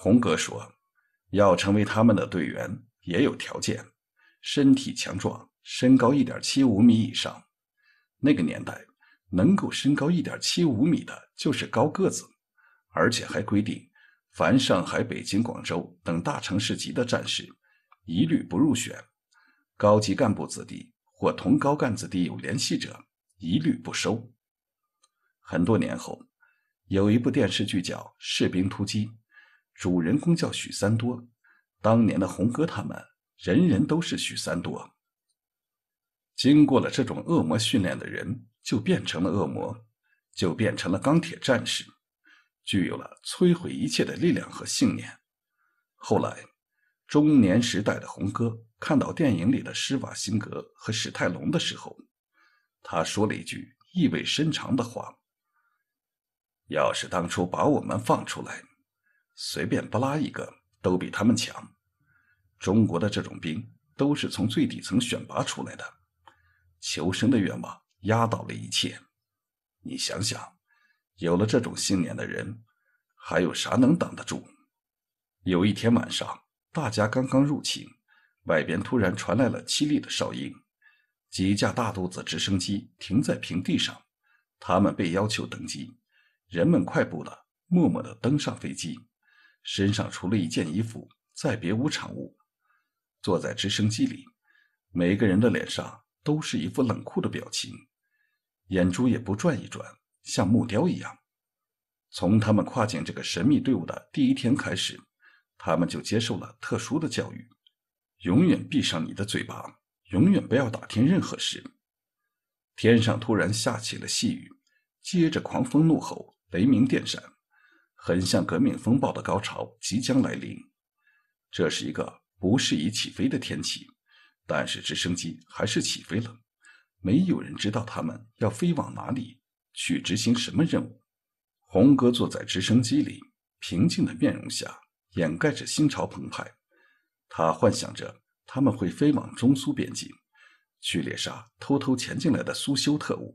红哥说：“要成为他们的队员，也有条件，身体强壮，身高一点七五米以上。那个年代，能够身高一点七五米的，就是高个子。而且还规定，凡上海、北京、广州等大城市级的战士，一律不入选；高级干部子弟或同高干子弟有联系者，一律不收。”很多年后，有一部电视剧叫《士兵突击》。主人公叫许三多，当年的红哥他们，人人都是许三多。经过了这种恶魔训练的人，就变成了恶魔，就变成了钢铁战士，具有了摧毁一切的力量和信念。后来，中年时代的红哥看到电影里的施瓦辛格和史泰龙的时候，他说了一句意味深长的话：“要是当初把我们放出来。”随便不拉一个都比他们强。中国的这种兵都是从最底层选拔出来的，求生的愿望压倒了一切。你想想，有了这种信念的人，还有啥能挡得住？有一天晚上，大家刚刚入寝，外边突然传来了凄厉的哨音，几架大肚子直升机停在平地上，他们被要求登机。人们快步的、默默的登上飞机。身上除了一件衣服，再别无长物。坐在直升机里，每个人的脸上都是一副冷酷的表情，眼珠也不转一转，像木雕一样。从他们跨进这个神秘队伍的第一天开始，他们就接受了特殊的教育：永远闭上你的嘴巴，永远不要打听任何事。天上突然下起了细雨，接着狂风怒吼，雷鸣电闪。很像革命风暴的高潮即将来临，这是一个不适宜起飞的天气，但是直升机还是起飞了。没有人知道他们要飞往哪里，去执行什么任务。红哥坐在直升机里，平静的面容下掩盖着心潮澎湃。他幻想着他们会飞往中苏边境，去猎杀偷偷潜进来的苏修特务，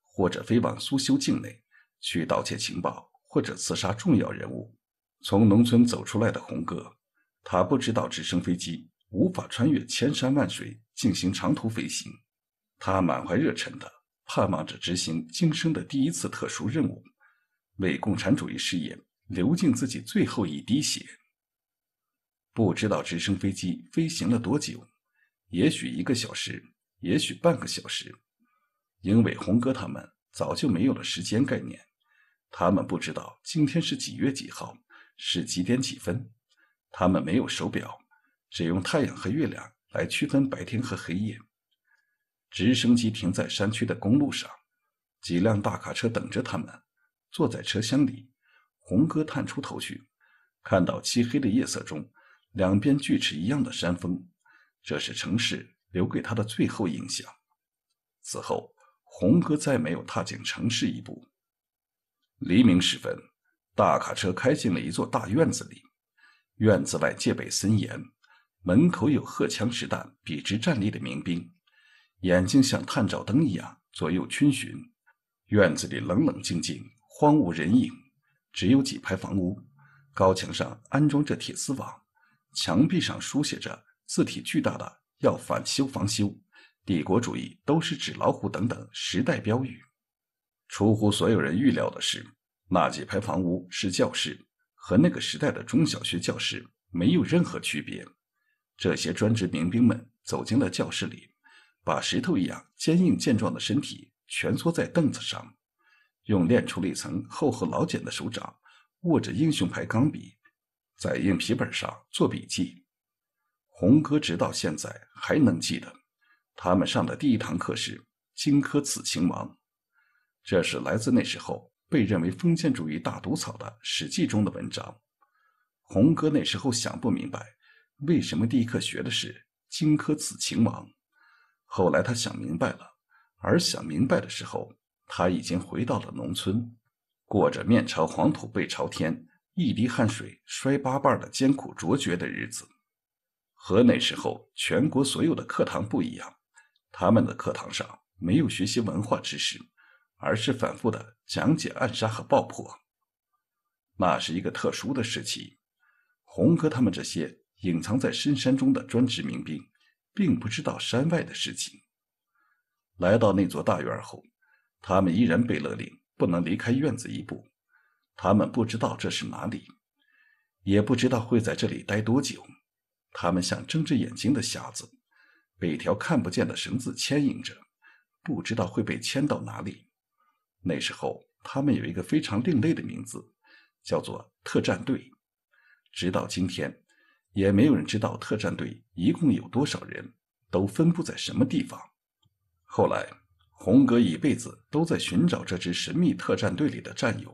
或者飞往苏修境内去盗窃情报。或者刺杀重要人物。从农村走出来的红哥，他不知道直升飞机无法穿越千山万水进行长途飞行。他满怀热忱的盼望着执行今生的第一次特殊任务，为共产主义事业流尽自己最后一滴血。不知道直升飞机飞行了多久，也许一个小时，也许半个小时，因为红哥他们早就没有了时间概念。他们不知道今天是几月几号，是几点几分。他们没有手表，只用太阳和月亮来区分白天和黑夜。直升机停在山区的公路上，几辆大卡车等着他们。坐在车厢里，红哥探出头去，看到漆黑的夜色中，两边锯齿一样的山峰。这是城市留给他的最后印象。此后，红哥再没有踏进城市一步。黎明时分，大卡车开进了一座大院子里。院子外戒备森严，门口有荷枪实弹、笔直站立的民兵，眼睛像探照灯一样左右逡巡。院子里冷冷静静，荒无人影，只有几排房屋，高墙上安装着铁丝网，墙壁上书写着字体巨大的“要反修防修，帝国主义都是纸老虎”等等时代标语。出乎所有人预料的是，那几排房屋是教室，和那个时代的中小学教室没有任何区别。这些专职民兵们走进了教室里，把石头一样坚硬健壮的身体蜷缩在凳子上，用练出了一层厚厚老茧的手掌握着英雄牌钢笔，在硬皮本上做笔记。红哥直到现在还能记得，他们上的第一堂课是《荆轲刺秦王》。这是来自那时候被认为封建主义大毒草的《史记》中的文章。红哥那时候想不明白，为什么第一课学的是“荆轲刺秦王”？后来他想明白了，而想明白的时候，他已经回到了农村，过着面朝黄土背朝天、一滴汗水摔八瓣的艰苦卓绝的日子。和那时候全国所有的课堂不一样，他们的课堂上没有学习文化知识。而是反复的讲解暗杀和爆破。那是一个特殊的时期，红哥他们这些隐藏在深山中的专职民兵，并不知道山外的事情。来到那座大院后，他们依然被勒令不能离开院子一步。他们不知道这是哪里，也不知道会在这里待多久。他们像睁着眼睛的瞎子，被一条看不见的绳子牵引着，不知道会被牵到哪里。那时候，他们有一个非常另类的名字，叫做特战队。直到今天，也没有人知道特战队一共有多少人，都分布在什么地方。后来，红哥一辈子都在寻找这支神秘特战队里的战友，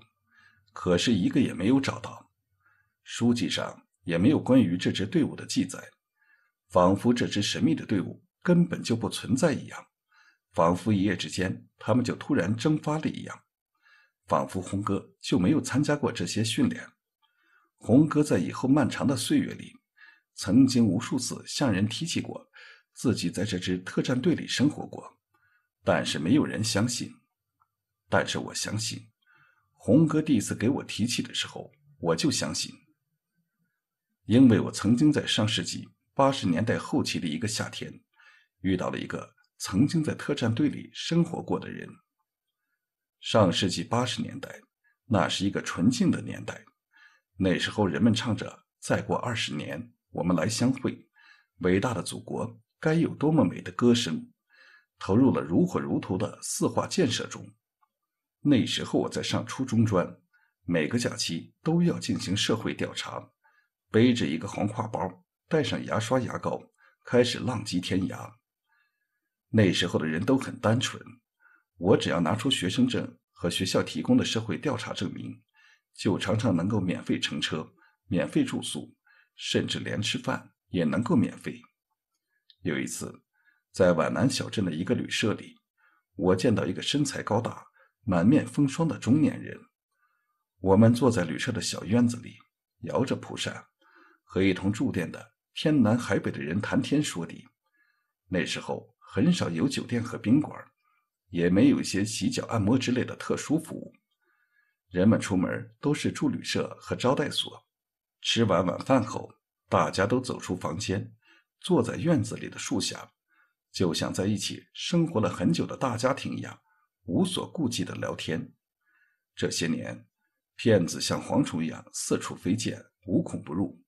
可是一个也没有找到。书籍上也没有关于这支队伍的记载，仿佛这支神秘的队伍根本就不存在一样。仿佛一夜之间，他们就突然蒸发了一样。仿佛红哥就没有参加过这些训练。红哥在以后漫长的岁月里，曾经无数次向人提起过自己在这支特战队里生活过，但是没有人相信。但是我相信，红哥第一次给我提起的时候，我就相信。因为我曾经在上世纪八十年代后期的一个夏天，遇到了一个。曾经在特战队里生活过的人。上世纪八十年代，那是一个纯净的年代。那时候人们唱着“再过二十年，我们来相会”，伟大的祖国该有多么美的歌声。投入了如火如荼的四化建设中。那时候我在上初中专，每个假期都要进行社会调查，背着一个黄挎包，带上牙刷牙膏，开始浪迹天涯。那时候的人都很单纯，我只要拿出学生证和学校提供的社会调查证明，就常常能够免费乘车、免费住宿，甚至连吃饭也能够免费。有一次，在皖南小镇的一个旅社里，我见到一个身材高大、满面风霜的中年人。我们坐在旅社的小院子里，摇着蒲扇，和一同住店的天南海北的人谈天说地。那时候。很少有酒店和宾馆，也没有一些洗脚、按摩之类的特殊服务。人们出门都是住旅社和招待所。吃完晚饭后，大家都走出房间，坐在院子里的树下，就像在一起生活了很久的大家庭一样，无所顾忌地聊天。这些年，骗子像蝗虫一样四处飞溅，无孔不入。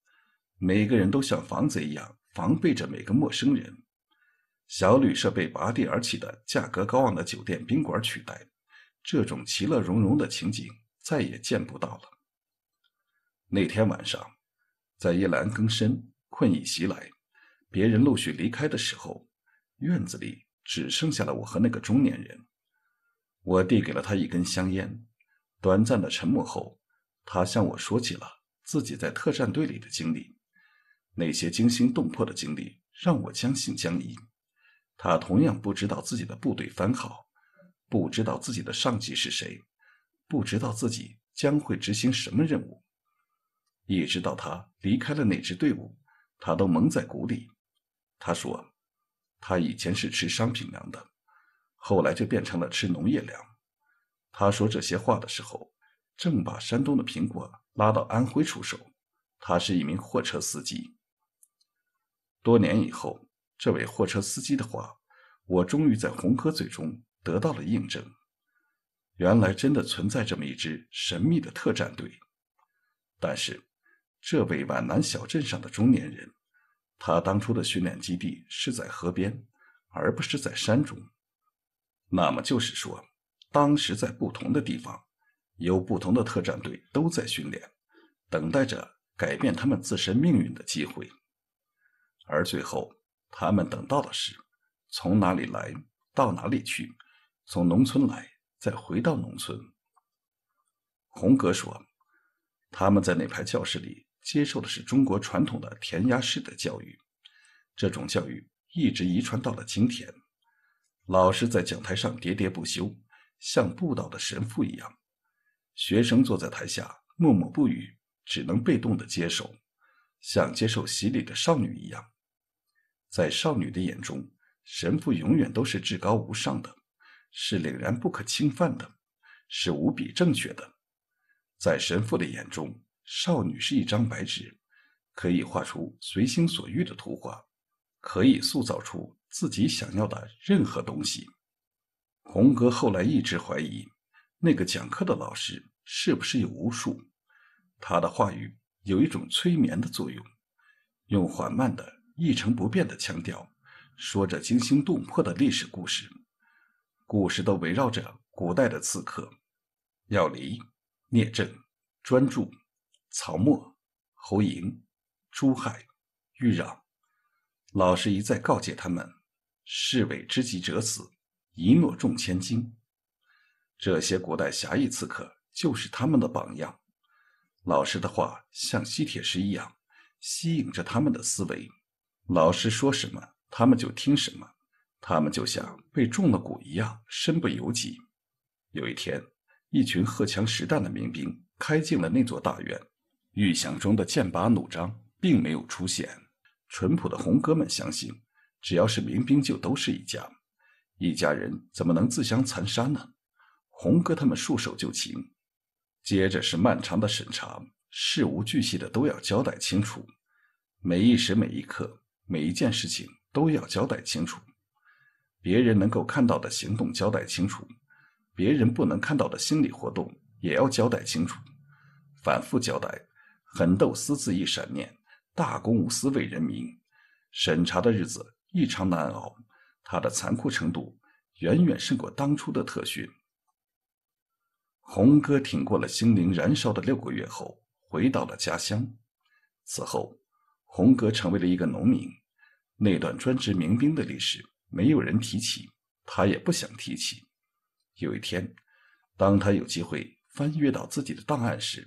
每个人都像防贼一样防备着每个陌生人。小旅社被拔地而起、的价格高昂的酒店宾馆取代，这种其乐融融的情景再也见不到了。那天晚上，在夜阑更深、困意袭来，别人陆续离开的时候，院子里只剩下了我和那个中年人。我递给了他一根香烟，短暂的沉默后，他向我说起了自己在特战队里的经历，那些惊心动魄的经历让我将信将疑。他同样不知道自己的部队番号，不知道自己的上级是谁，不知道自己将会执行什么任务。一直到他离开了那支队伍，他都蒙在鼓里。他说：“他以前是吃商品粮的，后来就变成了吃农业粮。”他说这些话的时候，正把山东的苹果拉到安徽出售。他是一名货车司机。多年以后。这位货车司机的话，我终于在红河嘴中得到了印证。原来真的存在这么一支神秘的特战队。但是，这位皖南小镇上的中年人，他当初的训练基地是在河边，而不是在山中。那么就是说，当时在不同的地方，有不同的特战队都在训练，等待着改变他们自身命运的机会。而最后。他们等到的是，从哪里来到哪里去，从农村来，再回到农村。红格说，他们在那排教室里接受的是中国传统的填鸭式的教育，这种教育一直遗传到了今天。老师在讲台上喋喋不休，像布道的神父一样，学生坐在台下默默不语，只能被动的接受，像接受洗礼的少女一样。在少女的眼中，神父永远都是至高无上的，是凛然不可侵犯的，是无比正确的。在神父的眼中，少女是一张白纸，可以画出随心所欲的图画，可以塑造出自己想要的任何东西。红哥后来一直怀疑，那个讲课的老师是不是有巫术？他的话语有一种催眠的作用，用缓慢的。一成不变的强调，说着惊心动魄的历史故事，故事都围绕着古代的刺客，要离、聂政、专诸、曹沫、侯嬴、朱亥、豫让，老师一再告诫他们：“士为知己者死，一诺重千金。”这些古代侠义刺客就是他们的榜样。老师的话像吸铁石一样，吸引着他们的思维。老师说什么，他们就听什么，他们就像被中了蛊一样，身不由己。有一天，一群荷枪实弹的民兵开进了那座大院，预想中的剑拔弩张并没有出现。淳朴的红哥们相信，只要是民兵，就都是一家。一家人怎么能自相残杀呢？红哥他们束手就擒，接着是漫长的审查，事无巨细的都要交代清楚，每一时每一刻。每一件事情都要交代清楚，别人能够看到的行动交代清楚，别人不能看到的心理活动也要交代清楚。反复交代，狠斗私字一闪念，大公无私为人民。审查的日子异常难熬，他的残酷程度远远胜过当初的特训。红哥挺过了心灵燃烧的六个月后，回到了家乡。此后。红哥成为了一个农民，那段专职民兵的历史没有人提起，他也不想提起。有一天，当他有机会翻阅到自己的档案时，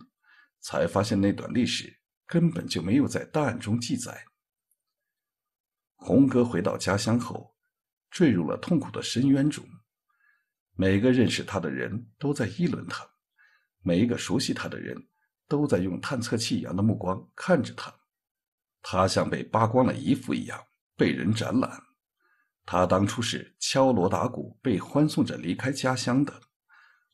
才发现那段历史根本就没有在档案中记载。红哥回到家乡后，坠入了痛苦的深渊中。每个认识他的人都在议论他，每一个熟悉他的人都在用探测器一样的目光看着他。他像被扒光了衣服一样被人展览。他当初是敲锣打鼓被欢送着离开家乡的，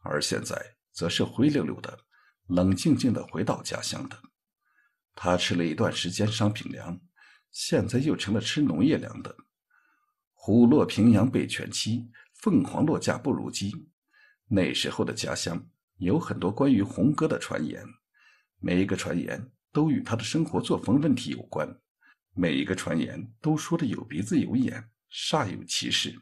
而现在则是灰溜溜的、冷静静的回到家乡的。他吃了一段时间商品粮，现在又成了吃农业粮的。虎落平阳被犬欺，凤凰落架不如鸡。那时候的家乡有很多关于红哥的传言，每一个传言。都与他的生活作风问题有关，每一个传言都说的有鼻子有眼，煞有其事。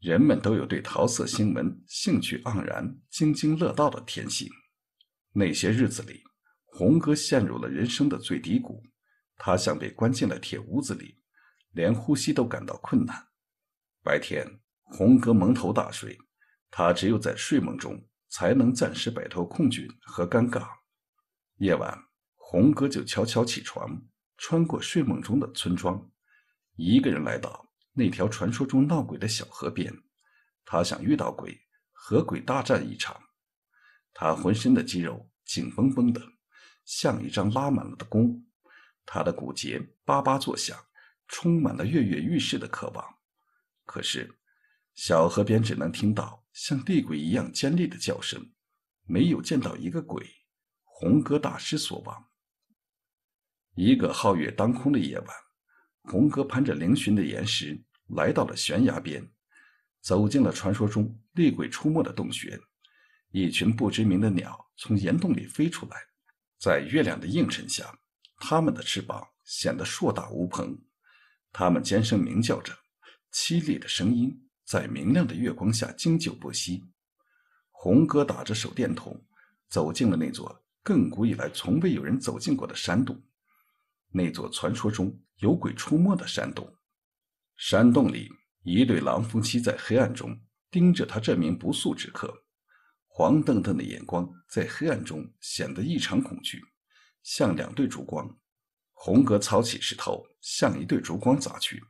人们都有对桃色新闻兴趣盎然、津津乐道的天性。那些日子里，红哥陷入了人生的最低谷，他像被关进了铁屋子里，连呼吸都感到困难。白天，红哥蒙头大睡，他只有在睡梦中才能暂时摆脱困窘和尴尬。夜晚。红哥就悄悄起床，穿过睡梦中的村庄，一个人来到那条传说中闹鬼的小河边。他想遇到鬼，和鬼大战一场。他浑身的肌肉紧绷绷的，像一张拉满了的弓。他的骨节叭叭作响，充满了跃跃欲试的渴望。可是，小河边只能听到像地鬼一样尖利的叫声，没有见到一个鬼。红哥大失所望。一个皓月当空的夜晚，红哥攀着嶙峋的岩石来到了悬崖边，走进了传说中厉鬼出没的洞穴。一群不知名的鸟从岩洞里飞出来，在月亮的映衬下，它们的翅膀显得硕大无朋。它们尖声鸣叫着，凄厉的声音在明亮的月光下经久不息。红哥打着手电筒，走进了那座亘古以来从未有人走进过的山洞。那座传说中有鬼出没的山洞，山洞里一对狼夫妻在黑暗中盯着他这名不速之客，黄澄澄的眼光在黑暗中显得异常恐惧，像两对烛光。红格操起石头向一对烛光砸去，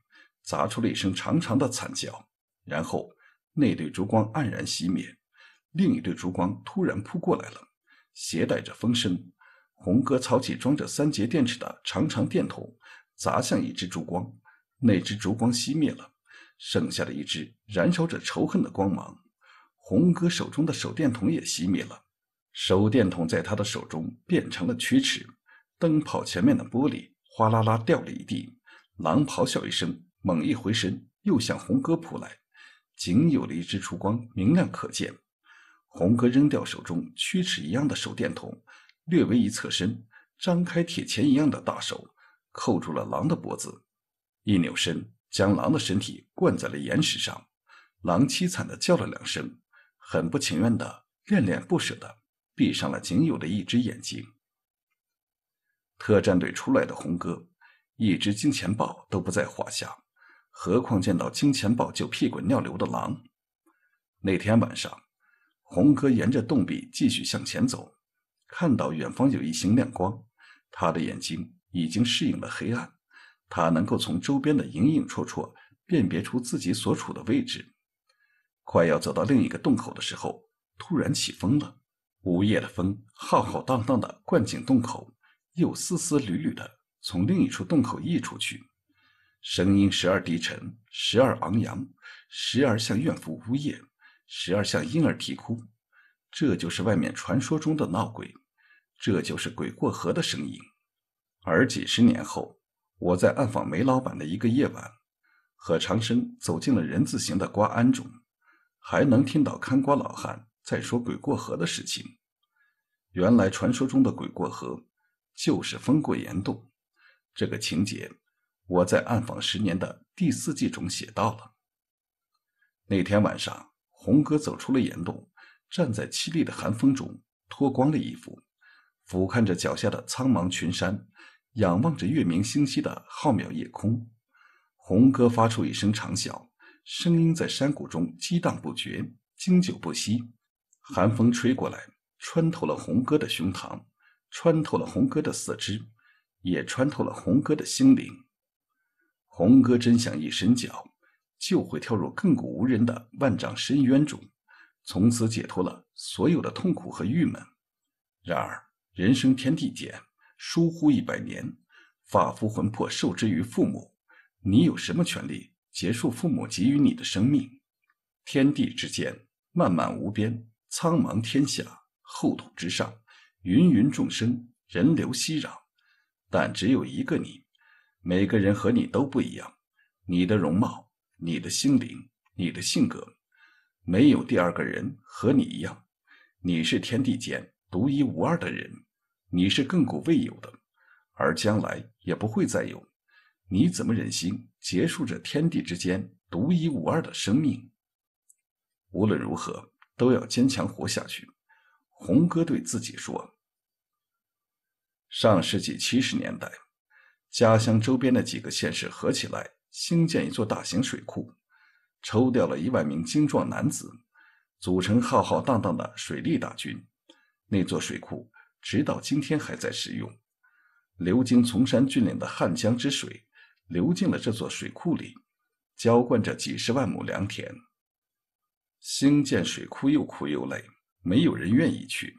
砸出了一声长长的惨叫，然后那对烛光黯然熄灭，另一对烛光突然扑过来了，携带着风声。红哥操起装着三节电池的长长电筒，砸向一只烛光，那只烛光熄灭了，剩下的一只燃烧着仇恨的光芒。红哥手中的手电筒也熄灭了，手电筒在他的手中变成了曲尺，灯泡前面的玻璃哗啦啦掉了一地。狼咆哮一声，猛一回身，又向红哥扑来，仅有的一只烛光明亮可见。红哥扔掉手中曲尺一样的手电筒。略微一侧身，张开铁钳一样的大手，扣住了狼的脖子，一扭身，将狼的身体灌在了岩石上。狼凄惨的叫了两声，很不情愿的、恋恋不舍的闭上了仅有的一只眼睛。特战队出来的红哥，一只金钱豹都不在话下，何况见到金钱豹就屁滚尿流的狼？那天晚上，红哥沿着洞壁继续向前走。看到远方有一星亮光，他的眼睛已经适应了黑暗，他能够从周边的影影绰绰辨别出自己所处的位置。快要走到另一个洞口的时候，突然起风了，午夜的风浩浩荡荡地灌进洞口，又丝丝缕缕地从另一处洞口溢出去，声音时而低沉，时而昂扬，时而像怨妇呜咽，时而像婴儿啼哭。这就是外面传说中的闹鬼，这就是鬼过河的声音。而几十年后，我在暗访梅老板的一个夜晚，和长生走进了人字形的瓜庵中，还能听到看瓜老汉在说鬼过河的事情。原来传说中的鬼过河，就是风过岩洞。这个情节，我在暗访十年的第四季中写到了。那天晚上，红哥走出了岩洞。站在凄厉的寒风中，脱光了衣服，俯瞰着脚下的苍茫群山，仰望着月明星稀的浩渺夜空，红哥发出一声长啸，声音在山谷中激荡不绝，经久不息。寒风吹过来，穿透了红哥的胸膛，穿透了红哥的四肢，也穿透了红哥的心灵。红哥真想一伸脚，就会跳入亘古无人的万丈深渊中。从此解脱了所有的痛苦和郁闷。然而，人生天地间，倏忽一百年。法肤魂魄受之于父母，你有什么权利结束父母给予你的生命？天地之间，漫漫无边，苍茫天下，厚土之上，芸芸众生，人流熙攘。但只有一个你，每个人和你都不一样。你的容貌，你的心灵，你的性格。没有第二个人和你一样，你是天地间独一无二的人，你是亘古未有的，而将来也不会再有。你怎么忍心结束这天地之间独一无二的生命？无论如何，都要坚强活下去。红哥对自己说。上世纪七十年代，家乡周边的几个县市合起来兴建一座大型水库。抽调了一万名精壮男子，组成浩浩荡荡的水利大军。那座水库直到今天还在使用。流经崇山峻岭的汉江之水，流进了这座水库里，浇灌着几十万亩良田。兴建水库又苦又累，没有人愿意去。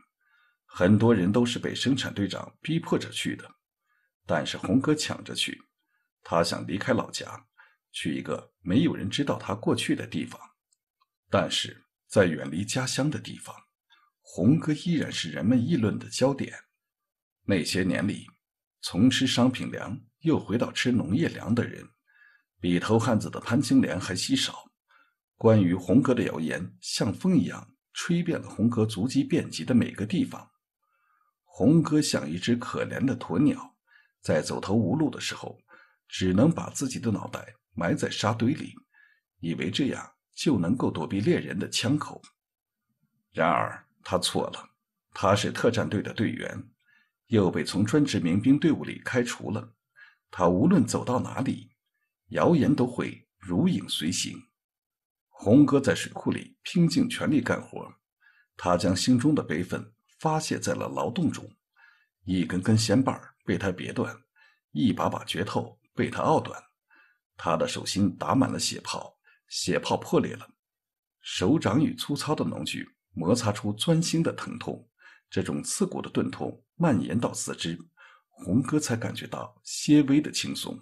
很多人都是被生产队长逼迫着去的。但是红哥抢着去，他想离开老家。去一个没有人知道他过去的地方，但是在远离家乡的地方，红哥依然是人们议论的焦点。那些年里，从吃商品粮又回到吃农业粮的人，比头汉子的潘金莲还稀少。关于红哥的谣言像风一样吹遍了红哥足迹遍及的每个地方。红哥像一只可怜的鸵鸟，在走投无路的时候，只能把自己的脑袋。埋在沙堆里，以为这样就能够躲避猎人的枪口。然而他错了，他是特战队的队员，又被从专职民兵队伍里开除了。他无论走到哪里，谣言都会如影随形。红哥在水库里拼尽全力干活，他将心中的悲愤发泄在了劳动中，一根根弦板被他别断，一把把镢头被他拗断。他的手心打满了血泡，血泡破裂了，手掌与粗糙的农具摩擦出钻心的疼痛，这种刺骨的钝痛蔓延到四肢，红哥才感觉到些微的轻松。